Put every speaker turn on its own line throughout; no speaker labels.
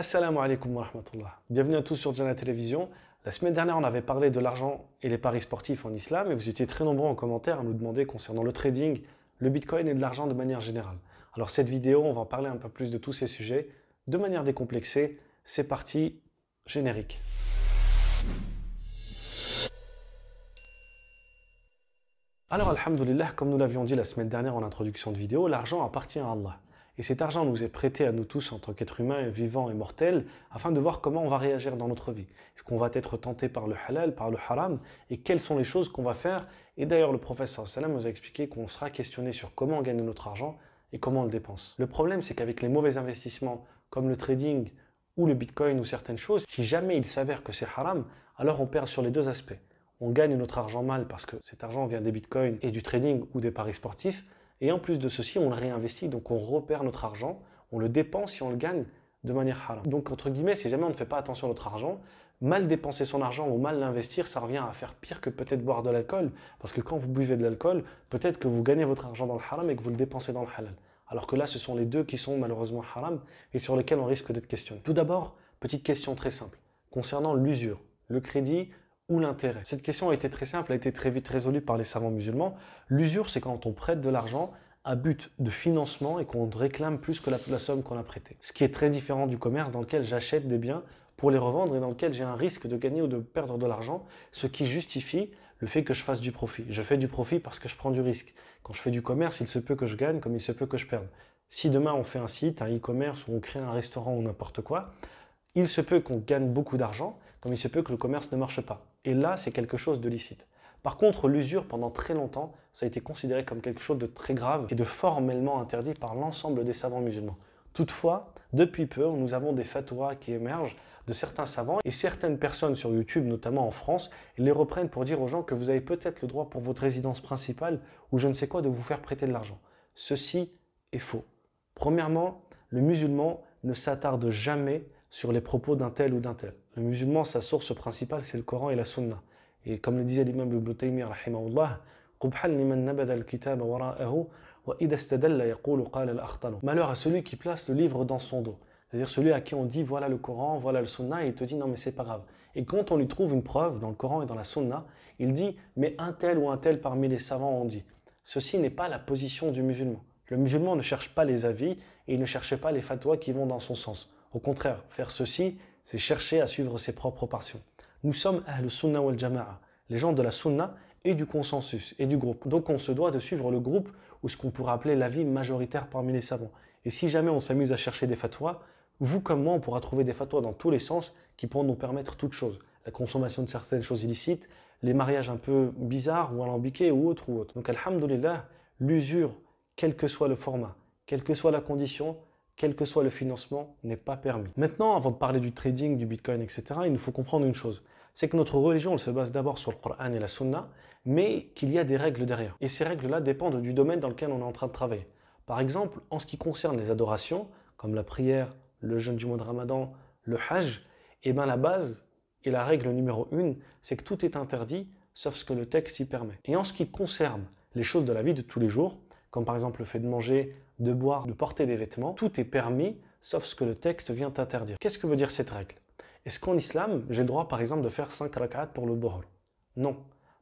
Assalamu alaikum wa rahmatullah. Bienvenue à tous sur Jana Télévision. La semaine dernière, on avait parlé de l'argent et les paris sportifs en islam et vous étiez très nombreux en commentaire à nous demander concernant le trading, le bitcoin et de l'argent de manière générale. Alors cette vidéo, on va en parler un peu plus de tous ces sujets de manière décomplexée. C'est parti, générique. Alors alhamdulillah, comme nous l'avions dit la semaine dernière en introduction de vidéo, l'argent appartient à Allah. Et cet argent nous est prêté à nous tous en tant qu'êtres humains, vivants et mortels, afin de voir comment on va réagir dans notre vie. Est-ce qu'on va être tenté par le halal, par le haram, et quelles sont les choses qu'on va faire Et d'ailleurs, le professeur Salam nous a expliqué qu'on sera questionné sur comment on gagne notre argent et comment on le dépense. Le problème, c'est qu'avec les mauvais investissements, comme le trading ou le bitcoin ou certaines choses, si jamais il s'avère que c'est haram, alors on perd sur les deux aspects. On gagne notre argent mal parce que cet argent vient des bitcoins et du trading ou des paris sportifs, et en plus de ceci, on le réinvestit, donc on repère notre argent, on le dépense et on le gagne de manière haram. Donc entre guillemets, si jamais on ne fait pas attention à notre argent, mal dépenser son argent ou mal l'investir, ça revient à faire pire que peut-être boire de l'alcool. Parce que quand vous buvez de l'alcool, peut-être que vous gagnez votre argent dans le haram et que vous le dépensez dans le halal. Alors que là, ce sont les deux qui sont malheureusement haram et sur lesquels on risque d'être questionné. Tout d'abord, petite question très simple concernant l'usure, le crédit ou l'intérêt Cette question a été très simple, a été très vite résolue par les savants musulmans. L'usure, c'est quand on prête de l'argent à but de financement et qu'on réclame plus que la, somme qu'on a prêtée. Ce qui est très différent du commerce dans lequel j'achète des biens pour les revendre et dans lequel j'ai un risque de gagner ou de perdre de l'argent, ce qui justifie le fait que je fasse du profit. Je fais du profit parce que je prends du risque. Quand je fais du commerce, il se peut que je gagne comme il se peut que je perde. Si demain on fait un site, un e-commerce ou on crée un restaurant ou n'importe quoi, il se peut qu'on gagne beaucoup d'argent comme il se peut que le commerce ne marche pas. Et là, c'est quelque chose de licite. Par contre, l'usure, pendant très longtemps, ça a été considéré comme quelque chose de très grave et de formellement interdit par l'ensemble des savants musulmans. Toutefois, depuis peu, nous avons des fatwas qui émergent de certains savants et certaines personnes sur YouTube, notamment en France, les reprennent pour dire aux gens que vous avez peut-être le droit pour votre résidence principale ou je ne sais quoi de vous faire prêter de l'argent. Ceci est faux. Premièrement, le musulman ne s'attarde jamais sur les propos d'un tel ou d'un tel. Le musulman, sa source principale, c'est le Coran et la Sunna. Et comme le disait l'imam Ibn Taymiyyah, rahimahullah, Malheur à celui qui place le livre dans son dos. C'est-à-dire celui à qui on dit voilà le Coran, voilà le Sunna, et il te dit non mais c'est pas grave. Et quand on lui trouve une preuve dans le Coran et dans la Sunna, il dit mais un tel ou un tel parmi les savants ont dit. Ceci n'est pas la position du musulman. Le musulman ne cherche pas les avis et il ne cherche pas les fatwas qui vont dans son sens. Au contraire, faire ceci, c'est chercher à suivre ses propres passions. Nous sommes Ahl Sunnah wal Jama'a, les gens de la Sunna et du consensus et du groupe. Donc on se doit de suivre le groupe ou ce qu'on pourrait appeler la vie majoritaire parmi les savants. Et si jamais on s'amuse à chercher des fatwas, vous comme moi, on pourra trouver des fatwas dans tous les sens qui pourront nous permettre toutes choses. La consommation de certaines choses illicites, les mariages un peu bizarres ou alambiqués ou autres ou autres. Donc Alhamdulillah l'usure, quel que soit le format, quelle que soit la condition, quel que soit le financement, n'est pas permis. Maintenant, avant de parler du trading, du Bitcoin, etc., il nous faut comprendre une chose. C'est que notre religion, elle se base d'abord sur le Coran et la Sunna, mais qu'il y a des règles derrière. Et ces règles-là dépendent du domaine dans lequel on est en train de travailler. Par exemple, en ce qui concerne les adorations, comme la prière, le jeûne du mois de Ramadan, le Hajj, eh ben la base et la règle numéro une, c'est que tout est interdit, sauf ce que le texte y permet. Et en ce qui concerne les choses de la vie de tous les jours, comme par exemple le fait de manger, de boire, de porter des vêtements, tout est permis sauf ce que le texte vient interdire. Qu'est-ce que veut dire cette règle Est-ce qu'en islam, j'ai le droit par exemple de faire 5 rak'at pour le dhuhr Non,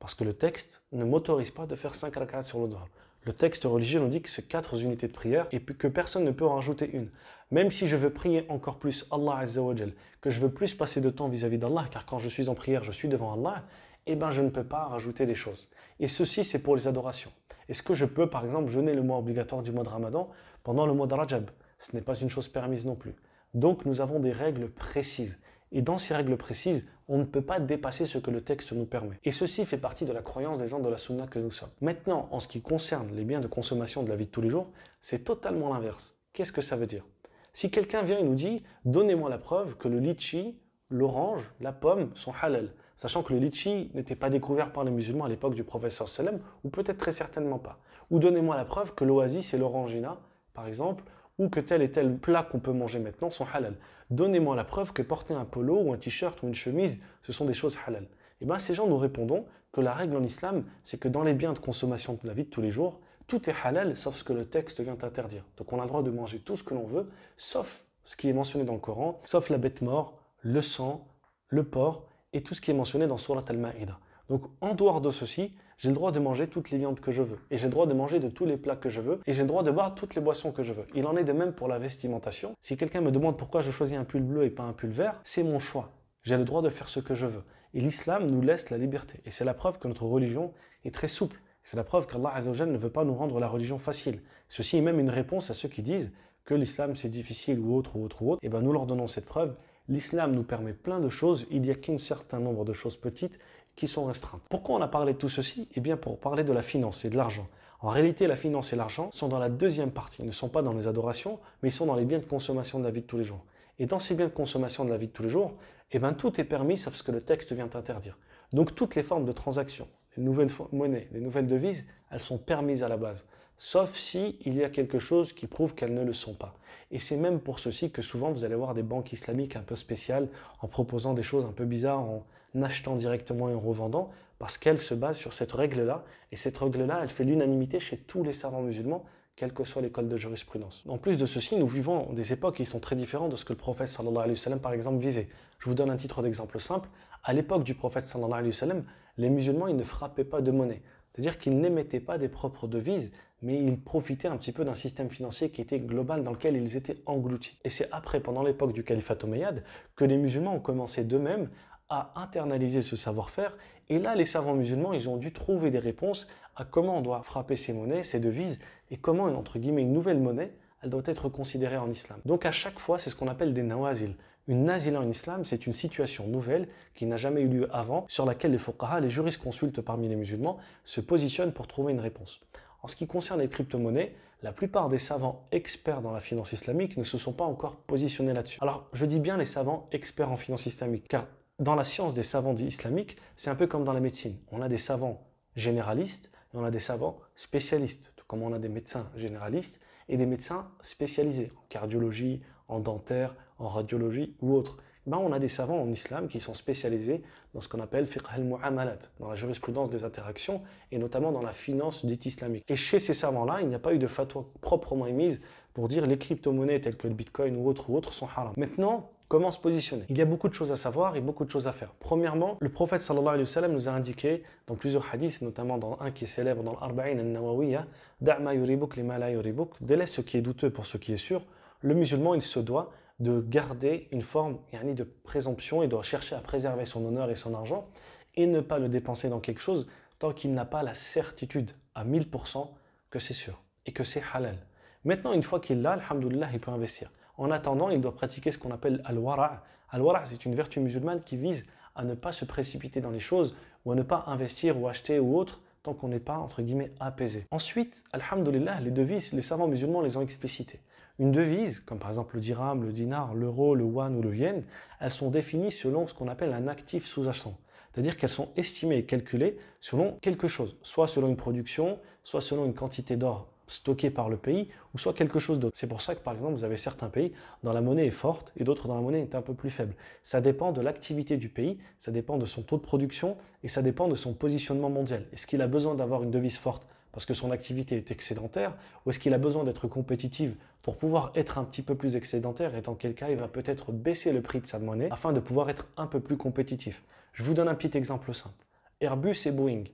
parce que le texte ne m'autorise pas de faire 5 rak'at sur le dhuhr. Le texte religieux nous dit que c'est 4 unités de prière et que personne ne peut en rajouter une. Même si je veux prier encore plus Allah Azzawajal, que je veux plus passer de temps vis-à-vis d'Allah, car quand je suis en prière, je suis devant Allah, eh bien je ne peux pas rajouter des choses. Et ceci, c'est pour les adorations. Est-ce que je peux, par exemple, jeûner le mois obligatoire du mois de Ramadan pendant le mois de Rajab Ce n'est pas une chose permise non plus. Donc, nous avons des règles précises. Et dans ces règles précises, on ne peut pas dépasser ce que le texte nous permet. Et ceci fait partie de la croyance des gens de la sunna que nous sommes. Maintenant, en ce qui concerne les biens de consommation de la vie de tous les jours, c'est totalement l'inverse. Qu'est-ce que ça veut dire Si quelqu'un vient et nous dit « Donnez-moi la preuve que le litchi, l'orange, la pomme sont halal », sachant que le litchi n'était pas découvert par les musulmans à l'époque du professeur Salem, ou peut-être très certainement pas. Ou donnez-moi la preuve que l'oasis et l'orangina, par exemple, ou que tel et tel plat qu'on peut manger maintenant sont halal. Donnez-moi la preuve que porter un polo ou un t-shirt ou une chemise, ce sont des choses halal. Et eh bien ces gens nous répondent que la règle en islam, c'est que dans les biens de consommation de la vie de tous les jours, tout est halal sauf ce que le texte vient interdire. Donc on a le droit de manger tout ce que l'on veut, sauf ce qui est mentionné dans le Coran, sauf la bête mort, le sang, le porc et tout ce qui est mentionné dans Surat al-Ma'ida. Donc en dehors de ceci, j'ai le droit de manger toutes les viandes que je veux, et j'ai le droit de manger de tous les plats que je veux, et j'ai le droit de boire toutes les boissons que je veux. Il en est de même pour la vestimentation. Si quelqu'un me demande pourquoi je choisis un pull bleu et pas un pull vert, c'est mon choix. J'ai le droit de faire ce que je veux. Et l'islam nous laisse la liberté. Et c'est la preuve que notre religion est très souple. C'est la preuve qu'Allah Azzawajal ne veut pas nous rendre la religion facile. Ceci est même une réponse à ceux qui disent que l'islam c'est difficile ou autre ou autre ou autre. Et eh bien nous leur donnons cette preuve l'islam nous permet plein de choses, il n'y a qu'un certain nombre de choses petites qui sont restreintes. Pourquoi on a parlé de tout ceci Eh bien pour parler de la finance et de l'argent. En réalité, la finance et l'argent sont dans la deuxième partie, ils ne sont pas dans les adorations, mais ils sont dans les biens de consommation de la vie de tous les jours. Et dans ces biens de consommation de la vie de tous les jours, eh bien tout est permis sauf ce que le texte vient interdire. Donc toutes les formes de transactions, les nouvelles monnaies, les nouvelles devises, elles sont permises à la base sauf s'il il y a quelque chose qui prouve qu'elles ne le sont pas. Et c'est même pour ceci que souvent vous allez voir des banques islamiques un peu spéciales en proposant des choses un peu bizarres, en achetant directement et en revendant, parce qu'elles se basent sur cette règle-là. Et cette règle-là, elle fait l'unanimité chez tous les savants musulmans, quelle que soit l'école de jurisprudence. En plus de ceci, nous vivons des époques qui sont très différentes de ce que le prophète sallallahu alayhi wa sallam, par exemple, vivait. Je vous donne un titre d'exemple simple. À l'époque du prophète sallallahu alayhi wa sallam, les musulmans, ils ne frappaient pas de monnaie. C'est-à-dire qu'ils n'émettaient pas des propres devises, mais ils profitaient un petit peu d'un système financier qui était global, dans lequel ils étaient engloutis. Et c'est après, pendant l'époque du califat omeyyade, que les musulmans ont commencé d'eux-mêmes à internaliser ce savoir-faire. Et là, les savants musulmans, ils ont dû trouver des réponses à comment on doit frapper ces monnaies, ces devises, et comment, entre guillemets, une nouvelle monnaie, elle doit être considérée en islam. Donc à chaque fois, c'est ce qu'on appelle des nawazil. Une nazila en islam, c'est une situation nouvelle qui n'a jamais eu lieu avant, sur laquelle les fuqaha, les juristes consultent parmi les musulmans, se positionnent pour trouver une réponse. En ce qui concerne les crypto-monnaies, la plupart des savants experts dans la finance islamique ne se sont pas encore positionnés là-dessus. Alors, je dis bien les savants experts en finance islamique, car dans la science des savants dits islamiques, c'est un peu comme dans la médecine. On a des savants généralistes et on a des savants spécialistes, tout comme on a des médecins généralistes et des médecins spécialisés en cardiologie, en dentaire, en radiologie ou autre. Bah, on a des savants en islam qui sont spécialisés dans ce qu'on appelle fiqh al-mu'amalat, dans la jurisprudence des interactions et notamment dans la finance dite islamique. Et chez ces savants-là, il n'y a pas eu de fatwa proprement émise pour dire les crypto-monnaies telles que le bitcoin ou autre ou sont haram. Maintenant, comment se positionner Il y a beaucoup de choses à savoir et beaucoup de choses à faire. Premièrement, le prophète sallallahu alayhi nous a indiqué dans plusieurs hadiths, notamment dans un qui est célèbre dans l'Arba'in al-Nawawiyya, Da'ma yuribuk lima yuribuk, délaisse ce qui est douteux pour ce qui est sûr. Le musulman, il se doit de garder une forme nid de présomption il doit chercher à préserver son honneur et son argent et ne pas le dépenser dans quelque chose tant qu'il n'a pas la certitude à 1000% que c'est sûr et que c'est halal. Maintenant, une fois qu'il l'a, alhamdoulilah, il peut investir. En attendant, il doit pratiquer ce qu'on appelle al-wara'. Al-wara', c'est une vertu musulmane qui vise à ne pas se précipiter dans les choses ou à ne pas investir ou acheter ou autre tant qu'on n'est pas, entre guillemets, apaisé. Ensuite, alhamdoulilah, les devises, les savants musulmans les ont explicitées. Une devise, comme par exemple le dirham, le dinar, l'euro, le yuan ou le yen, elles sont définies selon ce qu'on appelle un actif sous-jacent. C'est-à-dire qu'elles sont estimées et calculées selon quelque chose, soit selon une production, soit selon une quantité d'or stockée par le pays, ou soit quelque chose d'autre. C'est pour ça que par exemple vous avez certains pays dont la monnaie est forte et d'autres dont la monnaie est un peu plus faible. Ça dépend de l'activité du pays, ça dépend de son taux de production et ça dépend de son positionnement mondial. Est-ce qu'il a besoin d'avoir une devise forte parce que son activité est excédentaire ou est-ce qu'il a besoin d'être compétitive pour pouvoir être un petit peu plus excédentaire et dans quel cas il va peut-être baisser le prix de sa monnaie afin de pouvoir être un peu plus compétitif. Je vous donne un petit exemple simple. Airbus et Boeing.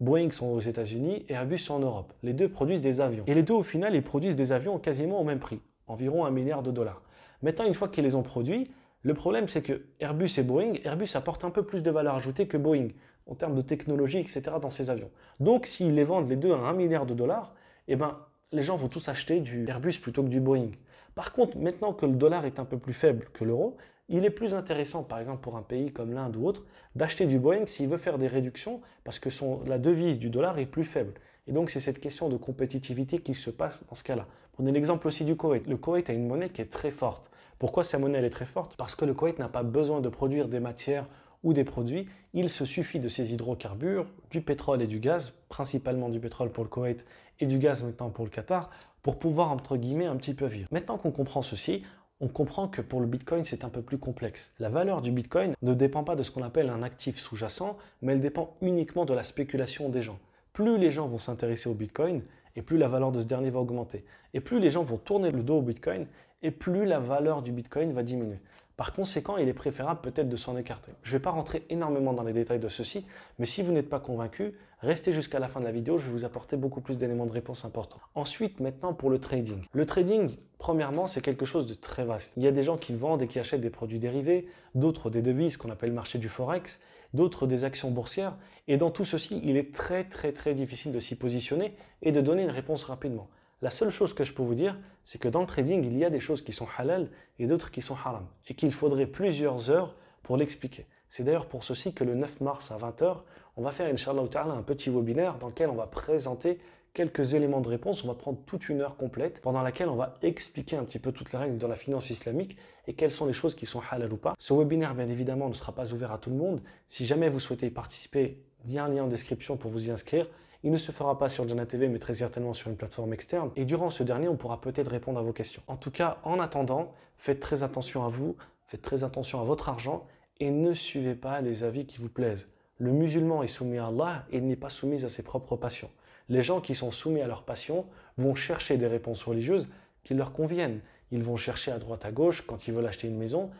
Boeing sont aux États-Unis et Airbus sont en Europe. Les deux produisent des avions. Et les deux, au final, ils produisent des avions quasiment au même prix, environ un milliard de dollars. Maintenant, une fois qu'ils les ont produits, le problème, c'est que Airbus et Boeing, Airbus apporte un peu plus de valeur ajoutée que Boeing en termes de technologie, etc. dans ses avions. Donc, s'ils les vendent les deux à un milliard de dollars, eh ben, les gens vont tous acheter du Airbus plutôt que du Boeing. Par contre, maintenant que le dollar est un peu plus faible que l'euro, il est plus intéressant, par exemple pour un pays comme l'Inde ou autre, d'acheter du Boeing s'il veut faire des réductions parce que la devise du dollar est plus faible. Et donc, c'est cette question de compétitivité qui se passe dans ce cas-là. Prenez l'exemple aussi du Koweït. Le Koweït a une monnaie qui est très forte. Pourquoi sa monnaie elle est très forte Parce que le Koweït n'a pas besoin de produire des matières ou des produits, il se suffit de ces hydrocarbures, du pétrole et du gaz, principalement du pétrole pour le Koweït et du gaz maintenant pour le Qatar, pour pouvoir entre guillemets un petit peu vivre. Maintenant qu'on comprend ceci, on comprend que pour le Bitcoin, c'est un peu plus complexe. La valeur du Bitcoin ne dépend pas de ce qu'on appelle un actif sous-jacent, mais elle dépend uniquement de la spéculation des gens. Plus les gens vont s'intéresser au Bitcoin, et plus la valeur de ce dernier va augmenter. Et plus les gens vont tourner le dos au Bitcoin, et plus la valeur du Bitcoin va diminuer. Par conséquent, il est préférable peut-être de s'en écarter. Je ne vais pas rentrer énormément dans les détails de ceci, mais si vous n'êtes pas convaincu, restez jusqu'à la fin de la vidéo, je vais vous apporter beaucoup plus d'éléments de réponse importants. Ensuite, maintenant pour le trading. Le trading, premièrement, c'est quelque chose de très vaste. Il y a des gens qui vendent et qui achètent des produits dérivés, d'autres des devises qu'on appelle marché du forex, d'autres des actions boursières, et dans tout ceci, il est très très très difficile de s'y positionner et de donner une réponse rapidement. La seule chose que je peux vous dire, c'est que dans le trading, il y a des choses qui sont halal et d'autres qui sont haram, et qu'il faudrait plusieurs heures pour l'expliquer. C'est d'ailleurs pour ceci que le 9 mars à 20h, on va faire, Inch'Allah un petit webinaire dans lequel on va présenter quelques éléments de réponse. On va prendre toute une heure complète pendant laquelle on va expliquer un petit peu toutes les règles de la finance islamique et quelles sont les choses qui sont halal ou pas. Ce webinaire, bien évidemment, ne sera pas ouvert à tout le monde. Si jamais vous souhaitez y participer, il y a un lien en description pour vous y inscrire. Il ne se fera pas sur Jana TV, mais très certainement sur une plateforme externe. Et durant ce dernier, on pourra peut-être répondre à vos questions. En tout cas, en attendant, faites très attention à vous, faites très attention à votre argent et ne suivez pas les avis qui vous plaisent. Le musulman est soumis à Allah et n'est pas soumis à ses propres passions. Les gens qui sont soumis à leurs passions vont chercher des réponses religieuses qui leur conviennent. Ils vont chercher à droite à gauche, quand ils veulent acheter une maison,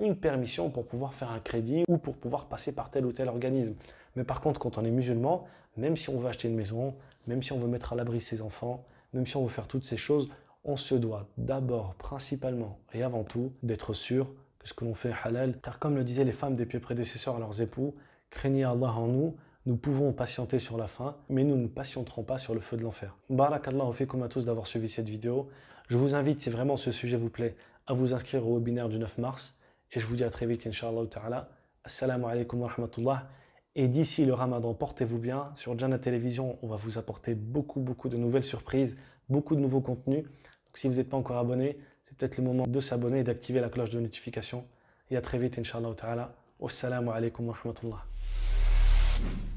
une permission pour pouvoir faire un crédit ou pour pouvoir passer par tel ou tel organisme. Mais par contre, quand on est musulman, même si on veut acheter une maison, même si on veut mettre à l'abri ses enfants, même si on veut faire toutes ces choses, on se doit d'abord, principalement et avant tout, d'être sûr que ce que l'on fait est halal. Car comme le disaient les femmes des pieux prédécesseurs à leurs époux, craignez Allah en nous, nous pouvons patienter sur la fin, mais nous ne patienterons pas sur le feu de l'enfer. fait comme à tous d'avoir suivi cette vidéo. Je vous invite, si vraiment ce sujet vous plaît, à vous inscrire au webinaire du 9 mars. Et je vous dis à très vite, Inch'Allah ta'ala. Assalamu alaikum wa rahmatullah. Et d'ici le ramadan, portez-vous bien. Sur Jana Télévision, on va vous apporter beaucoup, beaucoup de nouvelles surprises, beaucoup de nouveaux contenus. Donc si vous n'êtes pas encore abonné, c'est peut-être le moment de s'abonner et d'activer la cloche de notification. Et à très vite, Inch'Allah Ta'ala. Wassalamu alaikum wa rahmatullah.